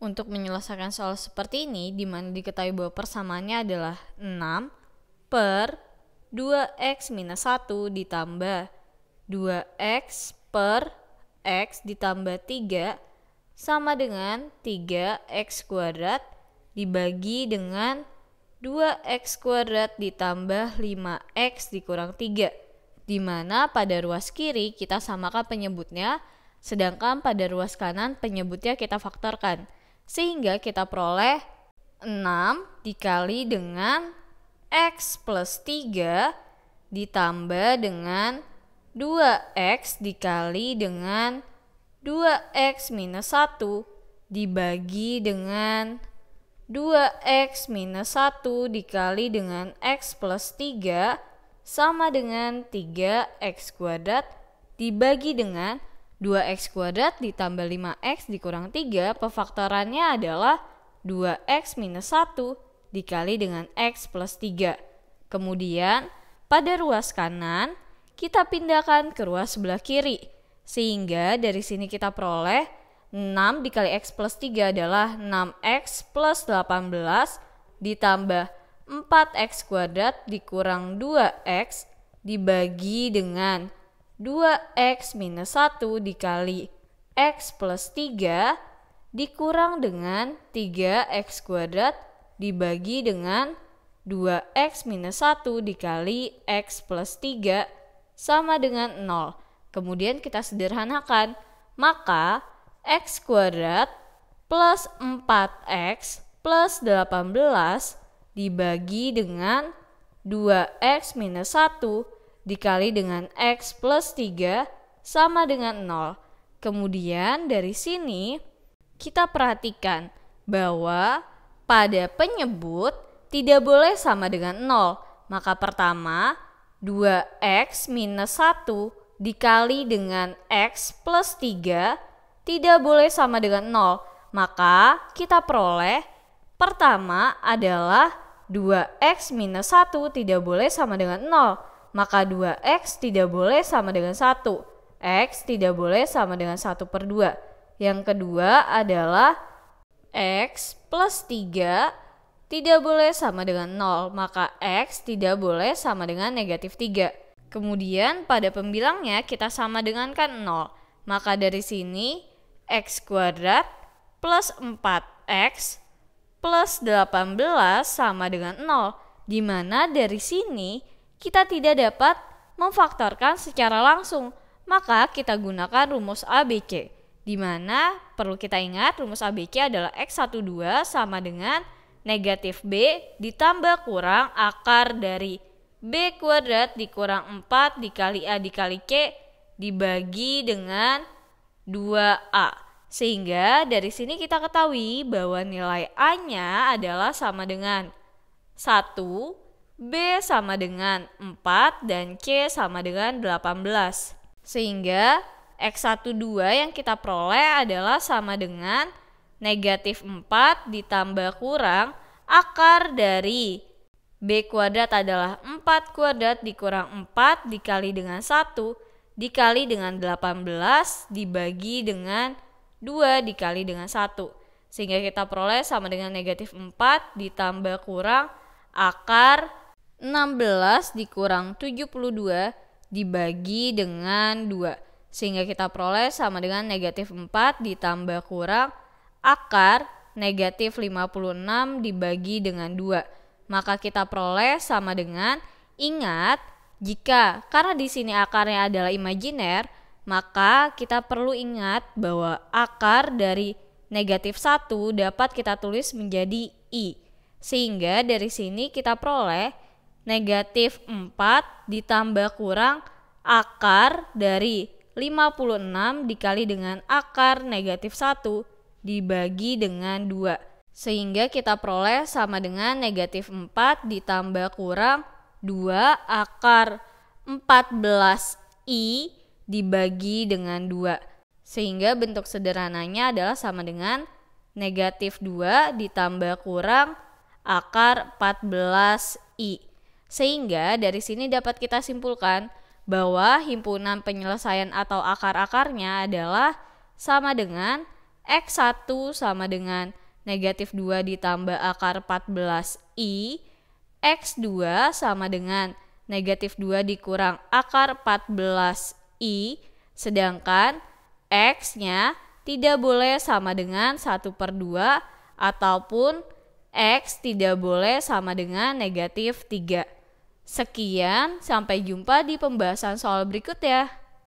Untuk menyelesaikan soal seperti ini, di mana diketahui bahwa persamaannya adalah 6 per 2x minus 1 ditambah 2x per x ditambah 3 sama dengan 3x kuadrat dibagi dengan 2x kuadrat ditambah 5x dikurang 3 di mana pada ruas kiri kita samakan penyebutnya sedangkan pada ruas kanan penyebutnya kita faktorkan sehingga kita peroleh 6 dikali dengan X plus 3 ditambah dengan 2X dikali dengan 2X minus 1 dibagi dengan 2X minus 1 dikali dengan X plus 3 sama dengan 3X kuadrat dibagi dengan 2x kuadrat ditambah 5x dikurang 3 pefaktorannya adalah 2x minus 1 dikali dengan x plus 3. Kemudian pada ruas kanan kita pindahkan ke ruas sebelah kiri sehingga dari sini kita peroleh 6 dikali x plus 3 adalah 6x plus 18 ditambah 4x kuadrat dikurang 2x dibagi dengan 2x minus 1 dikali x plus 3 dikurang dengan 3x kuadrat dibagi dengan 2x minus 1 dikali x plus 3 sama dengan 0. Kemudian kita sederhanakan, maka x kuadrat plus 4x plus 18 dibagi dengan 2x minus 1 dikali dengan X plus 3 sama dengan 0. Kemudian dari sini kita perhatikan bahwa pada penyebut tidak boleh sama dengan 0. Maka pertama 2X minus 1 dikali dengan X plus 3 tidak boleh sama dengan 0. Maka kita peroleh pertama adalah 2x minus 1 tidak boleh sama dengan 0 maka 2x tidak boleh sama dengan 1. X tidak boleh sama dengan 1 per 2. Yang kedua adalah X plus 3 tidak boleh sama dengan 0, maka X tidak boleh sama dengan negatif 3. Kemudian pada pembilangnya kita sama dengan kan 0, maka dari sini X kuadrat plus 4X plus 18 sama dengan 0, di mana dari sini kita tidak dapat memfaktorkan secara langsung, maka kita gunakan rumus ABC, di mana perlu kita ingat rumus ABC adalah X12 sama dengan negatif B ditambah kurang akar dari B kuadrat dikurang 4 dikali A dikali C dibagi dengan 2A. Sehingga dari sini kita ketahui bahwa nilai A-nya adalah sama dengan 1 B sama dengan 4 dan C sama dengan 18. Sehingga X12 yang kita peroleh adalah sama dengan negatif 4 ditambah kurang akar dari B kuadrat adalah 4 kuadrat dikurang 4 dikali dengan 1 dikali dengan 18 dibagi dengan 2 dikali dengan 1. Sehingga kita peroleh sama dengan negatif 4 ditambah kurang akar 16 dikurang 72 dibagi dengan 2 sehingga kita peroleh sama dengan negatif 4 ditambah kurang akar negatif 56 dibagi dengan 2 maka kita peroleh sama dengan ingat jika karena di sini akarnya adalah imajiner maka kita perlu ingat bahwa akar dari negatif 1 dapat kita tulis menjadi i sehingga dari sini kita peroleh negatif 4 ditambah kurang akar dari 56 dikali dengan akar negatif 1 dibagi dengan 2 sehingga kita peroleh sama dengan negatif 4 ditambah kurang 2 akar 14i dibagi dengan 2 sehingga bentuk sederhananya adalah sama dengan negatif 2 ditambah kurang akar 14i. Sehingga dari sini dapat kita simpulkan bahwa himpunan penyelesaian atau akar-akarnya adalah sama dengan X1 sama dengan negatif 2 ditambah akar 14I, X2 sama dengan negatif 2 dikurang akar 14I, sedangkan X-nya tidak boleh sama dengan 1 per 2 ataupun X tidak boleh sama dengan negatif 3. Sekian, sampai jumpa di pembahasan soal berikut ya.